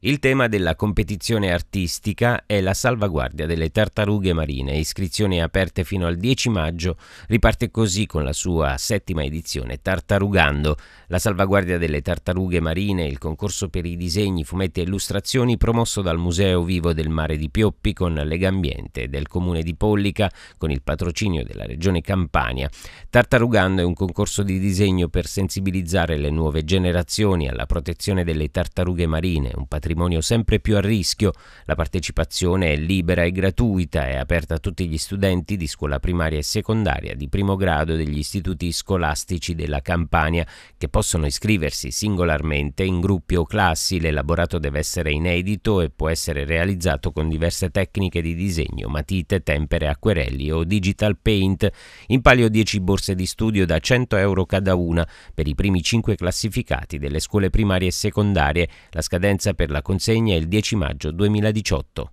Il tema della competizione artistica è la salvaguardia delle tartarughe marine, iscrizioni aperte fino al 10 maggio, riparte così con la sua settima edizione Tartarugando. La salvaguardia delle tartarughe marine, il concorso per i disegni, fumetti e illustrazioni promosso dal Museo Vivo del Mare di Pioppi con Legambiente del Comune di Pollica con il patrocinio della Regione Campania. Tartarugando è un concorso di disegno per sensibilizzare le nuove generazioni alla protezione delle tartarughe marine, un patrimonio patrimonio sempre più a rischio. La partecipazione è libera e gratuita, è aperta a tutti gli studenti di scuola primaria e secondaria di primo grado degli istituti scolastici della Campania, che possono iscriversi singolarmente in gruppi o classi. L'elaborato deve essere inedito e può essere realizzato con diverse tecniche di disegno, matite, tempere, acquerelli o digital paint. In palio 10 borse di studio da 100 euro cada una per i primi 5 classificati delle scuole primarie e secondarie. La scadenza per la la consegna è il 10 maggio 2018.